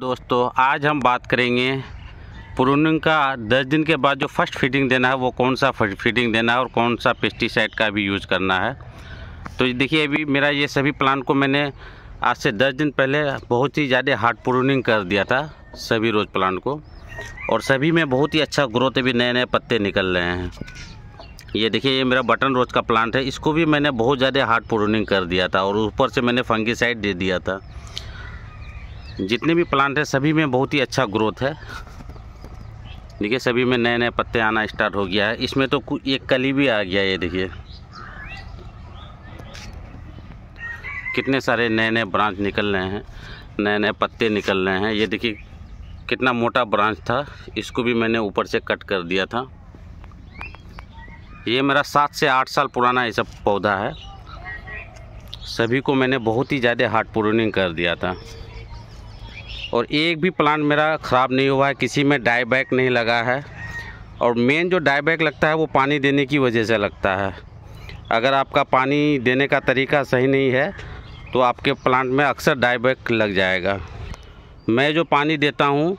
दोस्तों आज हम बात करेंगे प्रूनिंग का 10 दिन के बाद जो फर्स्ट फीडिंग देना है वो कौन सा फीडिंग देना है और कौन सा पेस्टिसाइड का भी यूज़ करना है तो देखिए अभी मेरा ये सभी प्लांट को मैंने आज से 10 दिन पहले बहुत ही ज़्यादा हार्ड प्रूनिंग कर दिया था सभी रोज़ प्लांट को और सभी में बहुत ही अच्छा ग्रोथ अभी नए नए पत्ते निकल रहे हैं ये देखिए ये मेरा बटन रोज का प्लांट है इसको भी मैंने बहुत ज़्यादा हार्ड प्रूनिंग कर दिया था और ऊपर से मैंने फंगीसाइड दे दिया था जितने भी प्लांट हैं सभी में बहुत ही अच्छा ग्रोथ है देखिए सभी में नए नए पत्ते आना स्टार्ट हो गया है इसमें तो एक कली भी आ गया ये देखिए कितने सारे नए नए ब्रांच निकल रहे हैं नए नए पत्ते निकल रहे हैं ये देखिए कितना मोटा ब्रांच था इसको भी मैंने ऊपर से कट कर दिया था ये मेरा सात से आठ साल पुराना ये सब पौधा है सभी को मैंने बहुत ही ज़्यादा हार्ड प्रूनिंग कर दिया था और एक भी प्लांट मेरा ख़राब नहीं हुआ है किसी में डाईबैक नहीं लगा है और मेन जो डाईबैक लगता है वो पानी देने की वजह से लगता है अगर आपका पानी देने का तरीका सही नहीं है तो आपके प्लांट में अक्सर डाईबैक लग जाएगा मैं जो पानी देता हूँ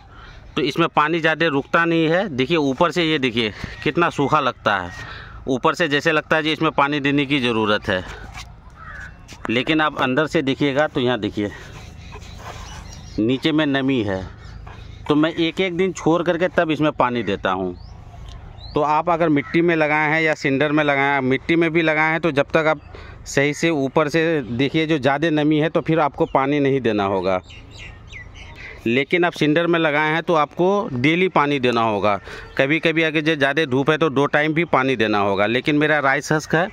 तो इसमें पानी ज़्यादा रुकता नहीं है देखिए ऊपर से ये देखिए कितना सूखा लगता है ऊपर से जैसे लगता है जी इसमें पानी देने की ज़रूरत है लेकिन आप अंदर से देखिएगा तो यहाँ देखिए नीचे में नमी है तो मैं एक एक दिन छोड़ करके तब इसमें पानी देता हूँ तो आप अगर मिट्टी में लगाए हैं या सिंडर में लगाए हैं मिट्टी में भी लगाए हैं तो जब तक आप सही से ऊपर से देखिए जो ज़्यादा नमी है तो फिर आपको पानी नहीं देना होगा लेकिन आप सिंडर में लगाए हैं तो आपको डेली पानी देना होगा कभी कभी अगर जो ज़्यादा धूप है तो दो टाइम भी पानी देना होगा लेकिन मेरा राइस हस्क है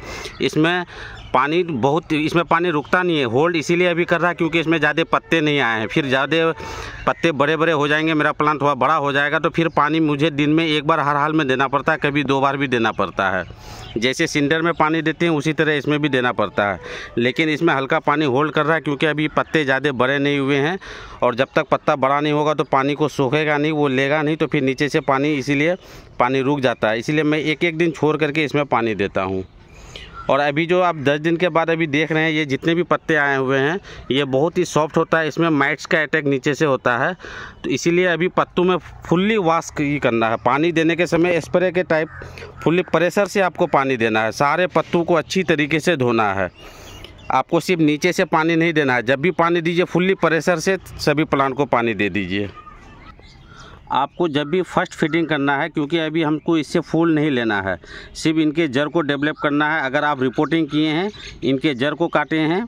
इसमें पानी बहुत इसमें पानी रुकता नहीं है होल्ड इसीलिए अभी कर रहा है क्योंकि इसमें ज़्यादा पत्ते नहीं आए हैं फिर ज़्यादा पत्ते बड़े बड़े हो जाएंगे मेरा प्लांट थोड़ा बड़ा हो जाएगा तो फिर पानी मुझे दिन में एक बार हर हाल में देना पड़ता है कभी दो बार भी देना पड़ता है जैसे सिंडर में पानी देते हैं उसी तरह इसमें भी देना पड़ता है लेकिन इसमें हल्का पानी होल्ड कर रहा है क्योंकि अभी पत्ते ज़्यादा बड़े नहीं हुए हैं और जब तक पत्ता बड़ा नहीं होगा तो पानी को सूखेगा नहीं वो लेगा नहीं तो फिर नीचे से पानी इसीलिए पानी रुक जाता है इसीलिए मैं एक एक दिन छोड़ करके इसमें पानी देता हूँ और अभी जो आप दस दिन के बाद अभी देख रहे हैं ये जितने भी पत्ते आए हुए हैं ये बहुत ही सॉफ्ट होता है इसमें माइट्स का अटैक नीचे से होता है तो इसीलिए अभी पत्तों में फुल्ली वाश ही करना है पानी देने के समय स्प्रे के टाइप फुल्ली प्रेशर से आपको पानी देना है सारे पत्तों को अच्छी तरीके से धोना है आपको सिर्फ नीचे से पानी नहीं देना है जब भी पानी दीजिए फुल्ली प्रेशर से सभी प्लांट को पानी दे दीजिए आपको जब भी फर्स्ट फिटिंग करना है क्योंकि अभी हमको इससे फूल नहीं लेना है सिर्फ इनके जड़ को डेवलप करना है अगर आप रिपोर्टिंग किए हैं इनके जड़ को काटे हैं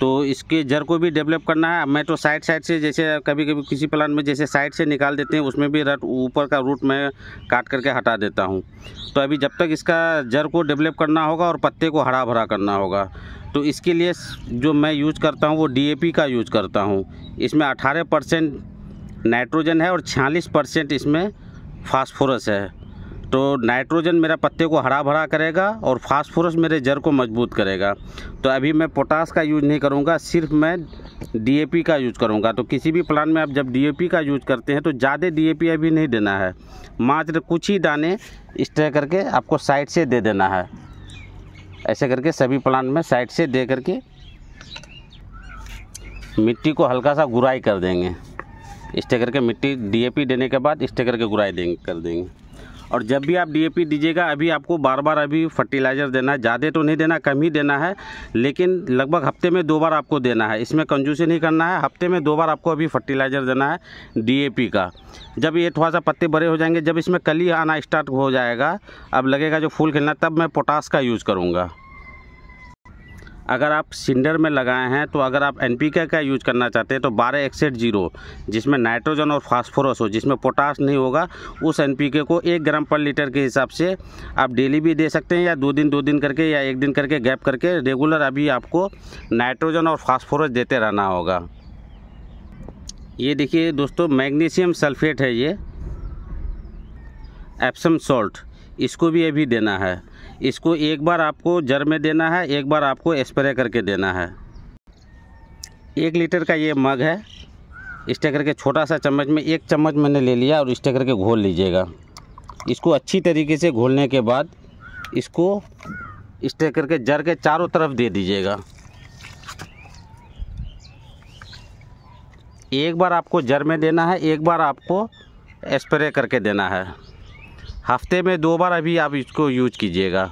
तो इसके जड़ को भी डेवलप करना है मैं तो साइड साइड से जैसे कभी कभी किसी प्लांट में जैसे साइड से निकाल देते हैं उसमें भी रट ऊपर का रूट मैं काट करके हटा देता हूँ तो अभी जब तक इसका जड़ को डेवलप करना होगा और पत्ते को हरा भरा करना होगा तो इसके लिए जो मैं यूज करता हूँ वो डीएपी का यूज करता हूँ इसमें अठारह परसेंट नाइट्रोजन है और छियालीस परसेंट इसमें फास्फोरस है तो नाइट्रोजन मेरा पत्ते को हरा भरा करेगा और फास्फोरस मेरे जड़ को मजबूत करेगा तो अभी मैं पोटास का यूज़ नहीं करूँगा सिर्फ मैं डीएपी का यूज़ करूँगा तो किसी भी प्लांट में आप जब डीएपी का यूज़ करते हैं तो ज़्यादा डीएपी अभी नहीं देना है मात्र कुछ ही दाने इस तरह करके आपको साइड से दे देना है ऐसे करके सभी प्लांट में साइड से दे करके मिट्टी को हल्का सा गुराई कर देंगे स्टे करके मिट्टी डीएपी देने के बाद स्टे करके गुराई देंगे कर देंगे और जब भी आप डीएपी दीजिएगा अभी आपको बार बार अभी फर्टिलाइज़र देना है ज़्यादा तो नहीं देना कम ही देना है लेकिन लगभग हफ्ते में दो बार आपको देना है इसमें कंजूसी नहीं करना है हफ्ते में दो बार आपको अभी फर्टिलाइज़र देना है डीएपी का जब ये थोड़ा सा पत्ते बड़े हो जाएंगे जब इसमें कली आना स्टार्ट हो जाएगा अब लगेगा जो फूल खिलना तब मैं पोटास का यूज़ करूँगा अगर आप सिंडर में लगाए हैं तो अगर आप एन का यूज करना चाहते हैं तो बारह एक्सेट जीरो जिसमें नाइट्रोजन और फास्फोरस हो जिसमें पोटास नहीं होगा उस एन को एक ग्राम पर लीटर के हिसाब से आप डेली भी दे सकते हैं या दो दिन दो दिन करके या एक दिन करके गैप करके रेगुलर अभी आपको नाइट्रोजन और फास्फोरस देते रहना होगा ये देखिए दोस्तों मैग्नीशियम सल्फेट है ये एप्सम सॉल्ट इसको भी अभी देना है इसको एक बार आपको जर में देना है एक बार आपको स्प्रे करके देना है एक लीटर का ये मग है इस करके के छोटा सा चम्मच में एक चम्मच मैंने ले लिया और इस करके के घोल लीजिएगा इसको अच्छी तरीके से घोलने के बाद इसको इस स्टेकर के जर के चारों तरफ दे दीजिएगा एक बार आपको जर में देना है एक बार आपको स्प्रे करके देना है हफ्ते में दो बार अभी आप इसको यूज कीजिएगा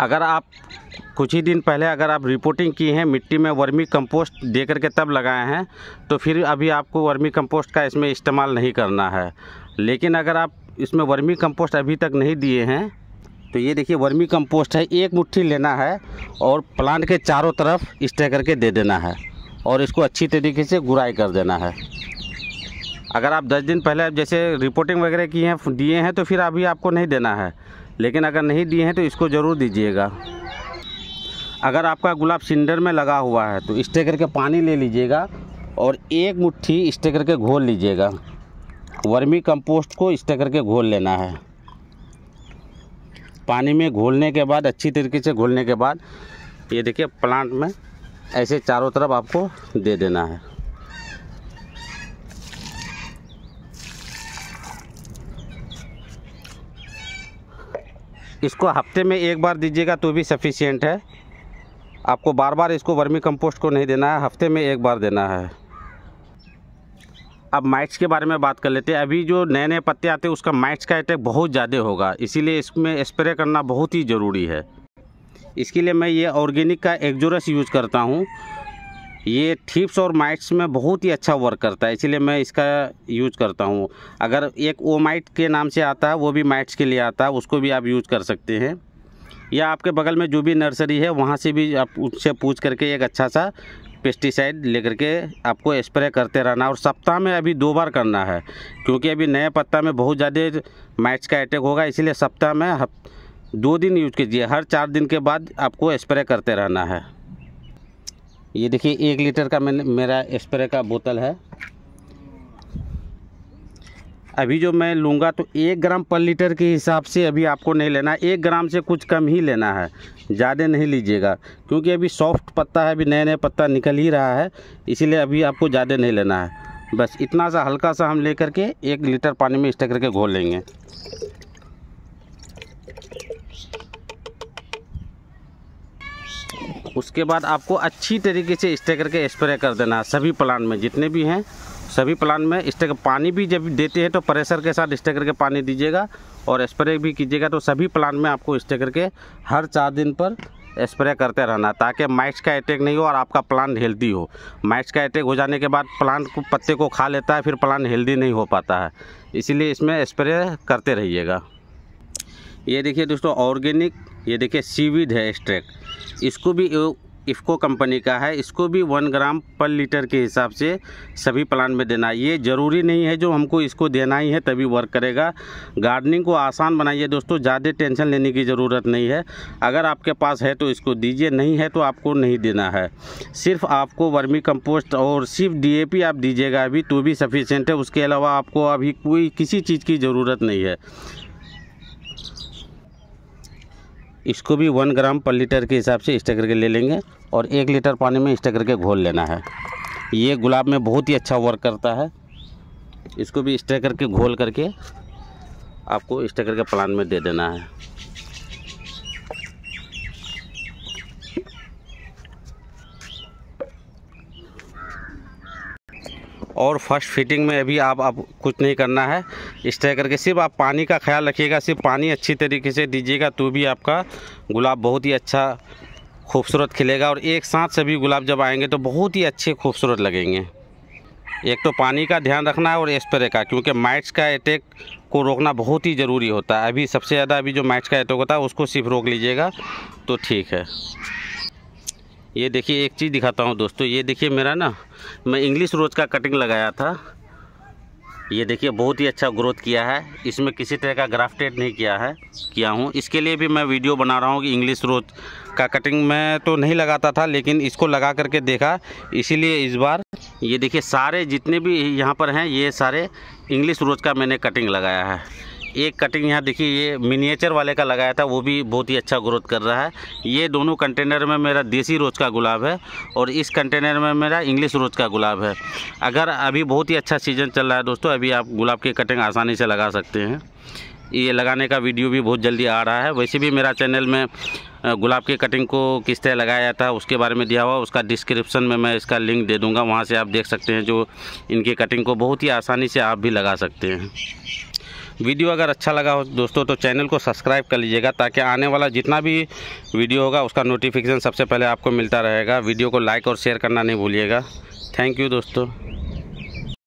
अगर आप कुछ ही दिन पहले अगर आप रिपोर्टिंग की हैं मिट्टी में वर्मी कंपोस्ट दे करके तब लगाए हैं तो फिर अभी आपको वर्मी कंपोस्ट का इसमें इस्तेमाल नहीं करना है लेकिन अगर आप इसमें वर्मी कंपोस्ट अभी तक नहीं दिए हैं तो ये देखिए वर्मी कंपोस्ट है एक मुट्ठी लेना है और प्लांट के चारों तरफ इस्टे करके दे देना है और इसको अच्छी तरीके से गुराई कर देना है अगर आप दस दिन पहले जैसे रिपोर्टिंग वगैरह किए हैं दिए हैं तो फिर अभी आपको नहीं देना है लेकिन अगर नहीं दिए हैं तो इसको ज़रूर दीजिएगा अगर आपका गुलाब सिंडर में लगा हुआ है तो इस्टे करके पानी ले लीजिएगा और एक मुट्ठी इस्टे करके घोल लीजिएगा वर्मी कंपोस्ट को इस्टे करके घोल लेना है पानी में घोलने के बाद अच्छी तरीके से घोलने के बाद ये देखिए प्लांट में ऐसे चारों तरफ आपको दे देना है इसको हफ्ते में एक बार दीजिएगा तो भी सफिशियंट है आपको बार बार इसको वर्मी कंपोस्ट को नहीं देना है हफ्ते में एक बार देना है अब माइट्स के बारे में बात कर लेते हैं अभी जो नए नए पत्ते आते हैं उसका माइट्स का अटैक बहुत ज़्यादा होगा इसीलिए इसमें स्प्रे करना बहुत ही ज़रूरी है इसके लिए मैं ये ऑर्गेनिक का एक्जोरस यूज़ करता हूँ ये थीप्स और माइट्स में बहुत ही अच्छा वर्क करता है इसीलिए मैं इसका यूज करता हूँ अगर एक ओ माइट के नाम से आता है वो भी माइट्स के लिए आता है उसको भी आप यूज कर सकते हैं या आपके बगल में जो भी नर्सरी है वहाँ से भी आप उससे पूछ करके एक अच्छा सा पेस्टिसाइड लेकर के आपको स्प्रे करते रहना और सप्ताह में अभी दो बार करना है क्योंकि अभी नए पत्ता में बहुत ज़्यादा माइट्स का अटैक होगा इसीलिए सप्ताह में दो दिन यूज कीजिए हर चार दिन के बाद आपको स्प्रे करते रहना है ये देखिए एक लीटर का मैंने मेरा स्प्रे का बोतल है अभी जो मैं लूँगा तो एक ग्राम पर लीटर के हिसाब से अभी आपको नहीं लेना एक ग्राम से कुछ कम ही लेना है ज़्यादा नहीं लीजिएगा क्योंकि अभी सॉफ्ट पत्ता है अभी नए नए पत्ता निकल ही रहा है इसीलिए अभी आपको ज़्यादा नहीं लेना है बस इतना सा हल्का सा हम ले करके एक लीटर पानी में इस्टे करके घोल लेंगे उसके बाद आपको अच्छी तरीके से स्टे करके स्प्रे कर देना है सभी प्लांट में जितने भी हैं सभी प्लांट में स्टे पानी भी जब देते हैं तो प्रेशर के साथ स्टे करके पानी दीजिएगा और स्प्रे भी कीजिएगा तो सभी प्लांट में आपको स्टे करके हर चार दिन पर स्प्रे करते रहना ताकि माइट्स का अटैक नहीं हो और आपका प्लांट हेल्दी हो माइट्स का अटैक हो जाने के बाद प्लांट को पत्ते को खा लेता है फिर प्लांट हेल्दी नहीं हो पाता है इसीलिए इसमें स्प्रे करते रहिएगा ये देखिए दोस्तों ऑर्गेनिक ये देखिए सीविड है एक्स्ट्रैक्ट इसको भी इफ़को कंपनी का है इसको भी वन ग्राम पर लीटर के हिसाब से सभी प्लान में देना है ये ज़रूरी नहीं है जो हमको इसको देना ही है तभी वर्क करेगा गार्डनिंग को आसान बनाइए दोस्तों ज़्यादा टेंशन लेने की ज़रूरत नहीं है अगर आपके पास है तो इसको दीजिए नहीं है तो आपको नहीं देना है सिर्फ आपको वर्मी कंपोस्ट और सिर्फ डी आप दीजिएगा अभी तो भी सफिशेंट है उसके अलावा आपको अभी कोई किसी चीज़ की ज़रूरत नहीं है इसको भी वन ग्राम पर लीटर के हिसाब से स्टे करके ले लेंगे और एक लीटर पानी में स्टे करके घोल लेना है ये गुलाब में बहुत ही अच्छा वर्क करता है इसको भी स्टे करके घोल करके आपको स्टे करके प्लान में दे देना है और फर्स्ट फिटिंग में अभी आप, आप कुछ नहीं करना है इस तरह करके सिर्फ आप पानी का ख्याल रखिएगा सिर्फ पानी अच्छी तरीके से दीजिएगा तो भी आपका गुलाब बहुत ही अच्छा खूबसूरत खिलेगा और एक साथ सभी गुलाब जब आएंगे तो बहुत ही अच्छे खूबसूरत लगेंगे एक तो पानी का ध्यान रखना है और स्प्रे का क्योंकि माइट्स का अटैक को रोकना बहुत ही ज़रूरी होता है अभी सबसे ज़्यादा अभी जो माइट्स का अटैक होता है उसको सिर्फ रोक लीजिएगा तो ठीक है ये देखिए एक चीज़ दिखाता हूँ दोस्तों ये देखिए मेरा ना मैं इंग्लिश रोज़ का कटिंग लगाया था ये देखिए बहुत ही अच्छा ग्रोथ किया है इसमें किसी तरह का ग्राफ्टेड नहीं किया है किया हूँ इसके लिए भी मैं वीडियो बना रहा हूँ कि इंग्लिश रोज का कटिंग मैं तो नहीं लगाता था लेकिन इसको लगा करके देखा इसीलिए इस बार ये देखिए सारे जितने भी यहाँ पर हैं ये सारे इंग्लिश रोज का मैंने कटिंग लगाया है एक कटिंग यहाँ देखिए ये मिनिएचर वाले का लगाया था वो भी बहुत ही अच्छा ग्रोथ कर रहा है ये दोनों कंटेनर में मेरा देसी रोज़ का गुलाब है और इस कंटेनर में मेरा इंग्लिश रोज़ का गुलाब है अगर अभी बहुत ही अच्छा सीज़न चल रहा है दोस्तों अभी आप गुलाब की कटिंग आसानी से लगा सकते हैं ये लगाने का वीडियो भी बहुत जल्दी आ रहा है वैसे भी मेरा चैनल में गुलाब की कटिंग को किस तरह लगाया जाता है उसके बारे में दिया हुआ उसका डिस्क्रिप्शन में मैं इसका लिंक दे दूंगा वहाँ से आप देख सकते हैं जो इनकी कटिंग को बहुत ही आसानी से आप भी लगा सकते हैं वीडियो अगर अच्छा लगा हो दोस्तों तो चैनल को सब्सक्राइब कर लीजिएगा ताकि आने वाला जितना भी वीडियो होगा उसका नोटिफिकेशन सबसे पहले आपको मिलता रहेगा वीडियो को लाइक और शेयर करना नहीं भूलिएगा थैंक यू दोस्तों